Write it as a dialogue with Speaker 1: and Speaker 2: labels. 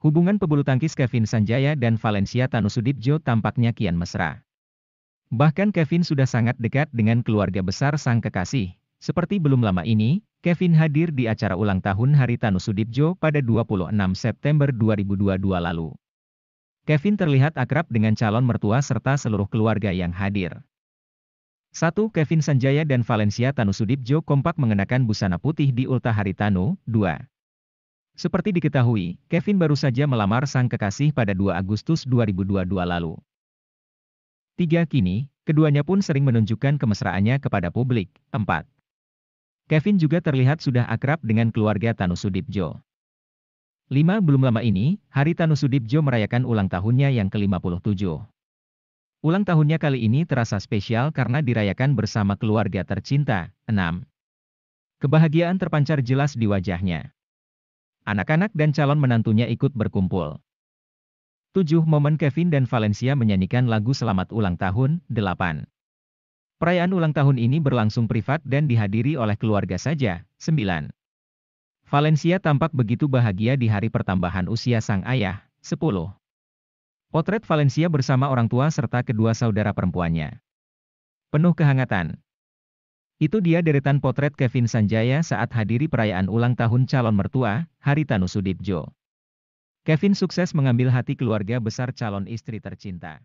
Speaker 1: Hubungan pebulu tangkis Kevin Sanjaya dan Valencia Tanusudipjo tampaknya kian mesra. Bahkan Kevin sudah sangat dekat dengan keluarga besar sang kekasih. Seperti belum lama ini, Kevin hadir di acara ulang tahun Hari Tanusudipjo pada 26 September 2022 lalu. Kevin terlihat akrab dengan calon mertua serta seluruh keluarga yang hadir. 1. Kevin Sanjaya dan Valencia Tanusudipjo kompak mengenakan busana putih di Ulta Tanu. 2. Seperti diketahui, Kevin baru saja melamar sang kekasih pada 2 Agustus 2022 lalu. Tiga Kini, keduanya pun sering menunjukkan kemesraannya kepada publik. 4. Kevin juga terlihat sudah akrab dengan keluarga Tanusudipjo. 5. Belum lama ini, Hari Tanusudipjo merayakan ulang tahunnya yang ke-57. Ulang tahunnya kali ini terasa spesial karena dirayakan bersama keluarga tercinta. 6. Kebahagiaan terpancar jelas di wajahnya. Anak-anak dan calon menantunya ikut berkumpul. Tujuh. momen Kevin dan Valencia menyanyikan lagu Selamat Ulang Tahun, Delapan. Perayaan ulang tahun ini berlangsung privat dan dihadiri oleh keluarga saja, 9. Valencia tampak begitu bahagia di hari pertambahan usia sang ayah, 10. Potret Valencia bersama orang tua serta kedua saudara perempuannya. Penuh kehangatan, itu dia deretan potret Kevin Sanjaya saat hadiri perayaan ulang tahun calon mertua, Haritanu Sudipjo. Kevin sukses mengambil hati keluarga besar calon istri tercinta.